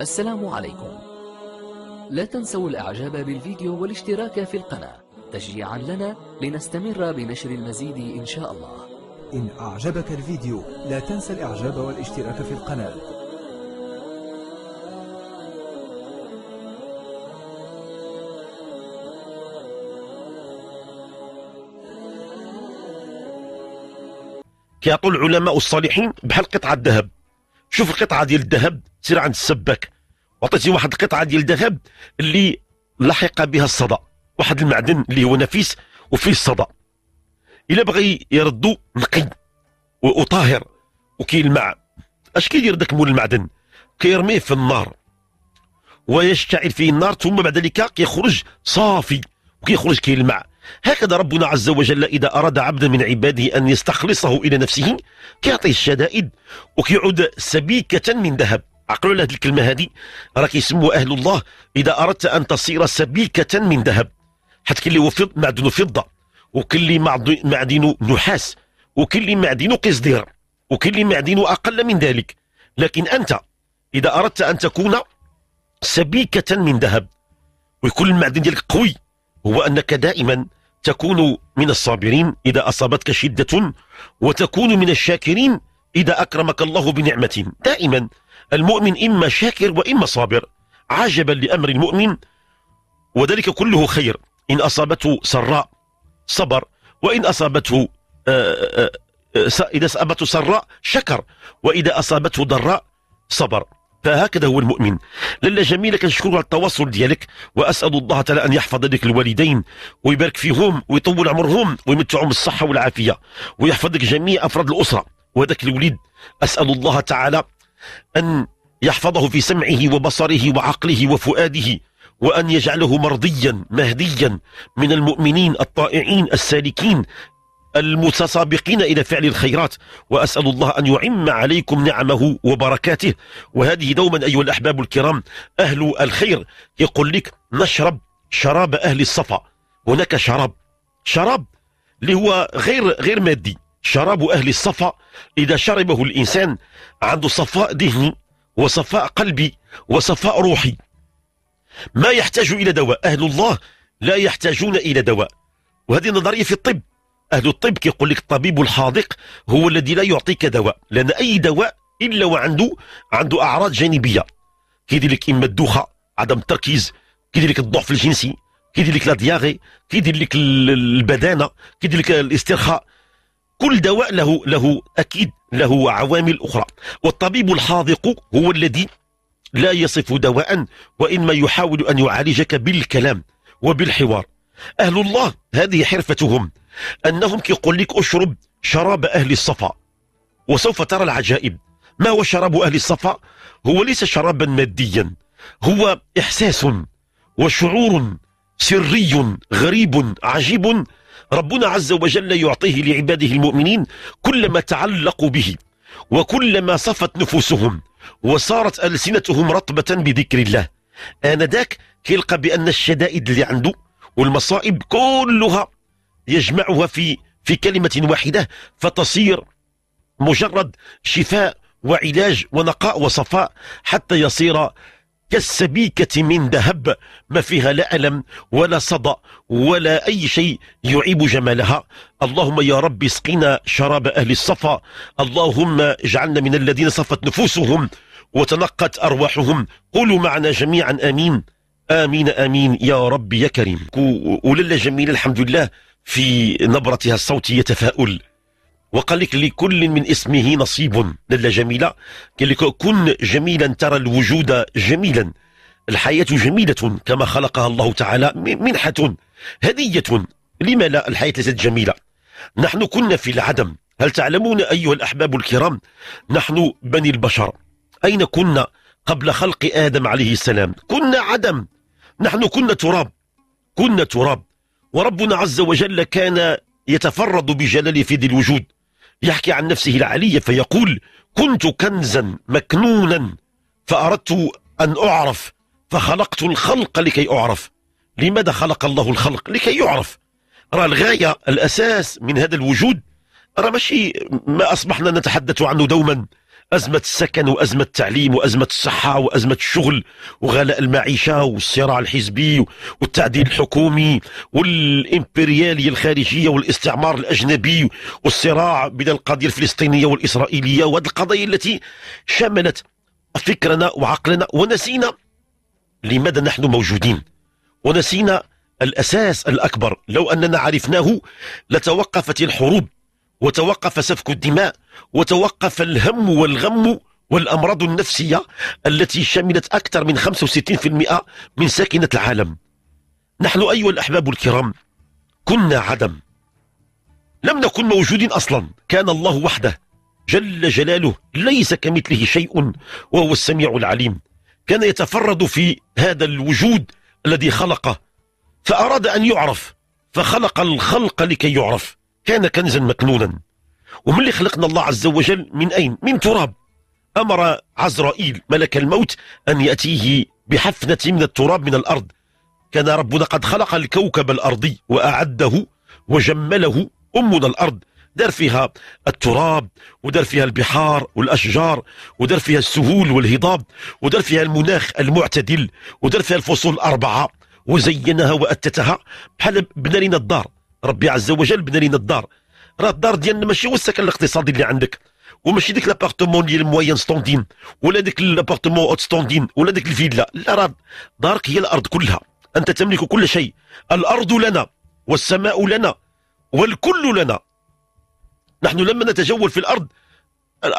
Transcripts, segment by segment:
السلام عليكم لا تنسوا الإعجاب بالفيديو والاشتراك في القناة تشجيعا لنا لنستمر بنشر المزيد إن شاء الله إن أعجبك الفيديو لا تنسى الإعجاب والاشتراك في القناة كيعطوا العلماء الصالحين بحال قطعة الذهب شوف القطعه ديال الذهب سير عند السباك وعطيتي واحد القطعه ديال الذهب اللي لحق بها الصدى واحد المعدن اللي هو نفيس وفيه الصدى الا بغى يردو نقي وطاهر وكيلمع اش كيدير داك مول المعدن كيرميه في النار ويشتعل فيه النار ثم بعد ذلك كيخرج صافي وكيخرج كيلمع هكذا ربنا عز وجل إذا أراد عبدا من عباده أن يستخلصه إلى نفسه كيعطيه الشدائد وكيعود سبيكة من ذهب عقلوا له الكلمة هذه راه كيسموها أهل الله إذا أردت أن تصير سبيكة من ذهب حتى كل وفض هو فض فضة وكل معدن نحاس وكل معدن قصدير وكل معدن أقل من ذلك لكن أنت إذا أردت أن تكون سبيكة من ذهب ويكون المعدن ديالك قوي هو أنك دائما تكون من الصابرين إذا أصابتك شدة وتكون من الشاكرين إذا أكرمك الله بنعمة دائما المؤمن إما شاكر وإما صابر عجبا لأمر المؤمن وذلك كله خير إن أصابته سراء صبر وإن أصابته آه، آه، آه، إذا أصابته سراء شكر وإذا أصابته ضراء صبر فهكذا هو المؤمن لاله جميله كنشكر على التواصل ديالك واسال الله تعالى ان يحفظ لك الوالدين ويبارك فيهم ويطول عمرهم ويمتعهم بالصحه والعافيه ويحفظ لك جميع افراد الاسره وهذاك الوليد اسال الله تعالى ان يحفظه في سمعه وبصره وعقله وفؤاده وأن يجعله مرضيا مهديا من المؤمنين الطائعين السالكين المتسابقين إلى فعل الخيرات وأسأل الله أن يعم عليكم نعمه وبركاته وهذه دوما أيها الأحباب الكرام أهل الخير يقول لك نشرب شراب أهل الصفا هناك شراب شراب اللي هو غير غير مادي شراب أهل الصفا إذا شربه الإنسان عنده صفاء ذهني وصفاء قلبي وصفاء روحي ما يحتاج إلى دواء أهل الله لا يحتاجون إلى دواء وهذه نظرية في الطب أهل الطب كيقول لك الطبيب الحاذق هو الذي لا يعطيك دواء لأن أي دواء إلا وعنده عنده أعراض جانبية كيدير لك إما الدوخة عدم التركيز كيدير لك الضعف الجنسي كيدير لك لا دياغي كيدير لك البدانة كيدير لك الاسترخاء كل دواء له له أكيد له عوامل أخرى والطبيب الحاذق هو الذي لا يصف دواء وإنما يحاول أن يعالجك بالكلام وبالحوار أهل الله هذه حرفتهم أنهم كيقول لك أشرب شراب أهل الصفا وسوف ترى العجائب ما هو شراب أهل الصفا هو ليس شرابا ماديا هو إحساس وشعور سري غريب عجيب ربنا عز وجل يعطيه لعباده المؤمنين كلما تعلقوا به وكلما صفت نفوسهم وصارت ألسنتهم رطبة بذكر الله آنذاك كيلقى بأن الشدائد اللي عنده والمصائب كلها يجمعها في في كلمة واحدة فتصير مجرد شفاء وعلاج ونقاء وصفاء حتى يصير كالسبيكة من ذهب ما فيها لا ألم ولا صدأ ولا أي شيء يعيب جمالها اللهم يا رب اسقنا شراب أهل الصفا اللهم اجعلنا من الذين صفت نفوسهم وتنقت أرواحهم قولوا معنا جميعا آمين امين امين يا رب يا كريم وللا جميله الحمد لله في نبرتها الصوتيه تفاؤل وقال لك لكل من اسمه نصيب للا جميله قال لك كن جميلا ترى الوجود جميلا الحياه جميله كما خلقها الله تعالى منحه هديه لما لا الحياه ليست جميله نحن كنا في العدم هل تعلمون ايها الاحباب الكرام نحن بني البشر اين كنا قبل خلق ادم عليه السلام كنا عدم نحن كنا تراب كنا تراب وربنا عز وجل كان يتفرد بجلال في ذي الوجود يحكي عن نفسه العلية فيقول كنت كنزا مكنونا فأردت أن أعرف فخلقت الخلق لكي أعرف لماذا خلق الله الخلق لكي يعرف راه الغاية الأساس من هذا الوجود راه ماشي ما أصبحنا نتحدث عنه دوما أزمة السكن وأزمة التعليم وأزمة الصحة وأزمة الشغل وغلاء المعيشة والصراع الحزبي والتعديل الحكومي والإمبريالية الخارجية والاستعمار الأجنبي والصراع بين القضية الفلسطينية والإسرائيلية وهذه القضايا التي شملت فكرنا وعقلنا ونسينا لماذا نحن موجودين ونسينا الأساس الأكبر لو أننا عرفناه لتوقفت الحروب وتوقف سفك الدماء وتوقف الهم والغم والأمراض النفسية التي شملت أكثر من 65% من ساكنة العالم نحن أيها الأحباب الكرام كنا عدم لم نكن موجودين أصلا كان الله وحده جل جلاله ليس كمثله شيء وهو السميع العليم كان يتفرد في هذا الوجود الذي خلقه فأراد أن يعرف فخلق الخلق لكي يعرف كان كنزا مكنونا ومن اللي خلقنا الله عز وجل من أين؟ من تراب أمر عزرائيل ملك الموت أن يأتيه بحفنة من التراب من الأرض كان ربنا قد خلق الكوكب الأرضي وأعده وجمله أمنا الأرض دار فيها التراب ودار فيها البحار والأشجار ودار فيها السهول والهضاب ودار فيها المناخ المعتدل ودار فيها الفصول الأربعة وزينها وأتتها بحال بنى لنا الدار ربي عز وجل بنى لنا الدار راه الدار ديالنا ماشي هو السكن الاقتصادي اللي عندك وماشي ديك لابارتمون ديال موين ستوندين ولا ديك لابارتمون اوت ستوندين ولا ديك الفيلا لا راه دارك هي الارض كلها انت تملك كل شيء الارض لنا والسماء لنا والكل لنا نحن لما نتجول في الارض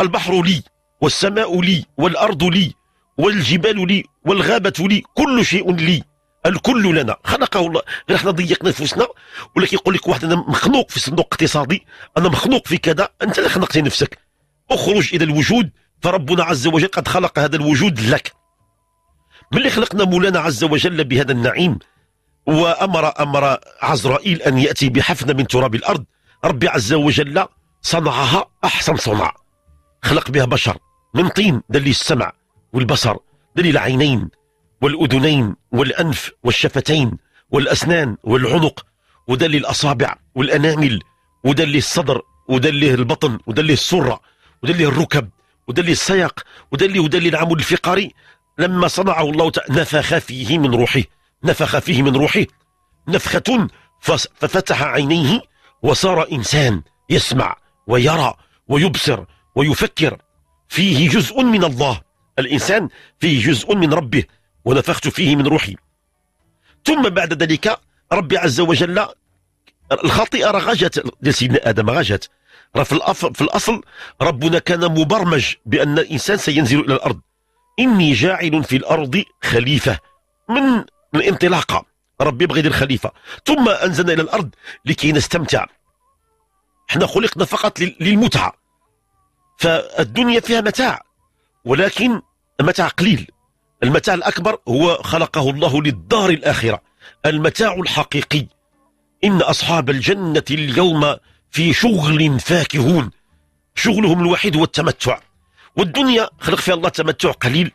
البحر لي والسماء لي والارض لي والجبال لي والغابه لي كل شيء لي الكل لنا خلقه الله غير احنا ضيقنا نفوسنا ولا كيقول لك واحد انا مخنوق في صندوق اقتصادي انا مخنوق في كذا انت اللي خنقتي نفسك اخرج الى الوجود فربنا عز وجل قد خلق هذا الوجود لك ملي خلقنا مولانا عز وجل بهذا النعيم وامر امر عزرائيل ان ياتي بحفنه من تراب الارض ربي عز وجل صنعها احسن صنع خلق بها بشر من طين دليل السمع والبصر دليل العينين والأذنين والأنف والشفتين والأسنان والعنق ودل الأصابع والأنامل ودل الصدر ودل البطن ودل السرة ودل الركب ودل السياق ودل ودل العمود الفقري لما صنعه الله تعالى نفخ فيه من روحه نفخ فيه من روحه نفخة ففتح عينيه وصار إنسان يسمع ويرى ويبصر ويفكر فيه جزء من الله الإنسان فيه جزء من ربه ونفخت فيه من روحي ثم بعد ذلك ربي عز وجل الخطيئه راه لسيدنا سيدنا ادم غجت راه في الاصل ربنا كان مبرمج بان الانسان سينزل الى الارض اني جاعل في الارض خليفه من الانطلاقه ربي بغي يدير خليفه ثم انزلنا الى الارض لكي نستمتع احنا خلقنا فقط للمتعه فالدنيا فيها متاع ولكن متاع قليل المتاع الأكبر هو خلقه الله للدار الآخرة المتاع الحقيقي إن أصحاب الجنة اليوم في شغل فاكهون شغلهم الوحيد هو التمتع والدنيا خلق فيها الله تمتع قليل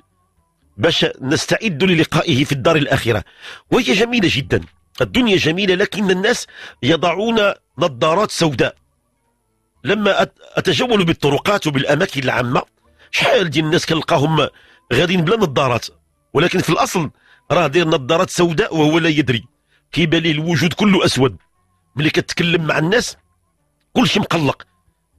باش نستعد للقائه في الدار الآخرة وهي جميلة جدا الدنيا جميلة لكن الناس يضعون نظارات سوداء لما أتجول بالطرقات وبالأماكن العامة شحال ديال الناس كنلقاهم غاديين بلا نظارات ولكن في الأصل راه داير نظارات سوداء وهو لا يدري كيبان ليه الوجود كله أسود ملي كتكلم مع الناس كل شيء مقلق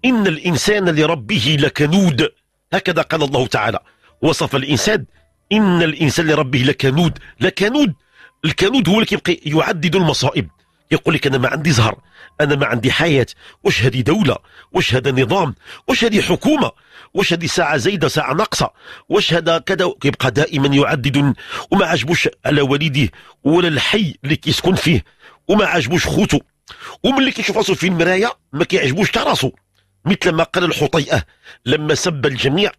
إن الإنسان لربه لكنود هكذا قال الله تعالى وصف الإنسان إن الإنسان لربه لكنود لكنود الكنود هو اللي كيبقى يعدد المصائب يقول لك أنا ما عندي زهر أنا ما عندي حياة واش هذه دولة واش هذا نظام واش هذه حكومة واش هذه ساعه زايده ساعه ناقصه واش هذا كذا كيبقى دائما يعدد وما عجبوش على والديه ولا الحي اللي كيسكن فيه وما عجبوش خوتو وملي كيشوف راسو في المرايه ما كيعجبوش تراسو مثل ما قال الحطيئه لما سب الجميع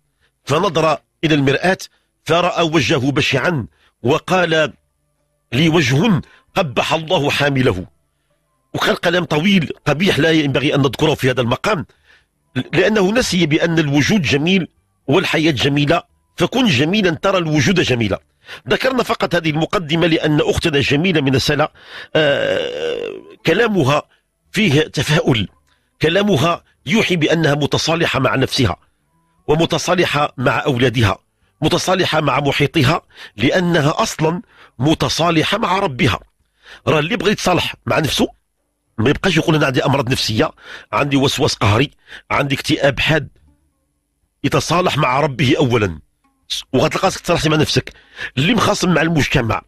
فنظر الى المراه فراى وجهه بشعا وقال لي وجه قبح الله حامله وكان كلام طويل قبيح لا ينبغي ان نذكره في هذا المقام لأنه نسي بأن الوجود جميل والحياة جميلة فكن جميلا ترى الوجود جميلا ذكرنا فقط هذه المقدمة لأن أختنا جميلة من السلا آه كلامها فيه تفاؤل كلامها يوحي بأنها متصالحة مع نفسها ومتصالحة مع أولادها متصالحة مع محيطها لأنها أصلا متصالحة مع ربها راه اللي بغى يتصالح مع نفسه ما يبقاش يقول انا عندي امراض نفسيه عندي وسواس قهري عندي اكتئاب حاد يتصالح مع ربه اولا وغتلقى راسك تصالح مع نفسك اللي مخاصم مع المجتمع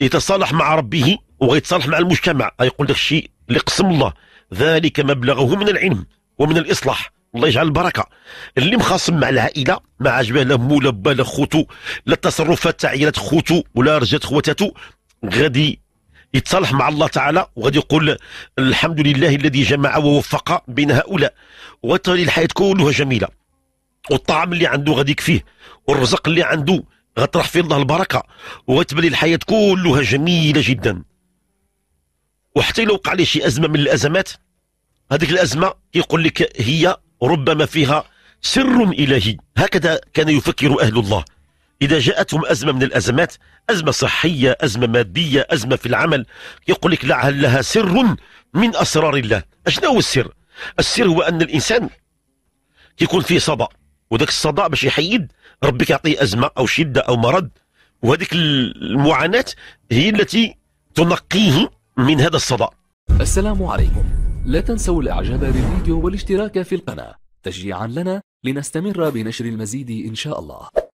يتصالح مع ربه وغيتصالح مع المجتمع يقول لك الشيء اللي قسم الله ذلك مبلغه من العلم ومن الاصلاح الله يجعل البركه اللي مخاصم مع العائله ما عجبه لا مو لا با لا خوتو لا التصرفات تاع عيالات خوتو ولا رجات خواتاتو غادي يتصالح مع الله تعالى وغادي يقول الحمد لله الذي جمع ووفق بين هؤلاء وتولي الحياه كلها جميله والطعام اللي عنده غادي يكفيه والرزق اللي عنده غطرح فيه الله البركه وتبلي الحياه كلها جميله جدا وحتى لو وقع لي شي ازمه من الازمات هذيك الازمه يقول لك هي ربما فيها سر الهي هكذا كان يفكر اهل الله إذا جاءتهم أزمة من الأزمات أزمة صحية أزمة مادية أزمة في العمل يقول لك لعل لها سر من أسرار الله أشنا هو السر السر هو أن الإنسان يكون فيه صدى وذاك الصدى باش يحيد ربك يعطيه أزمة أو شدة أو مرض وهذيك المعاناة هي التي تنقيه من هذا الصدى السلام عليكم لا تنسوا الإعجاب بالفيديو والاشتراك في القناة تشجيعا لنا لنستمر بنشر المزيد إن شاء الله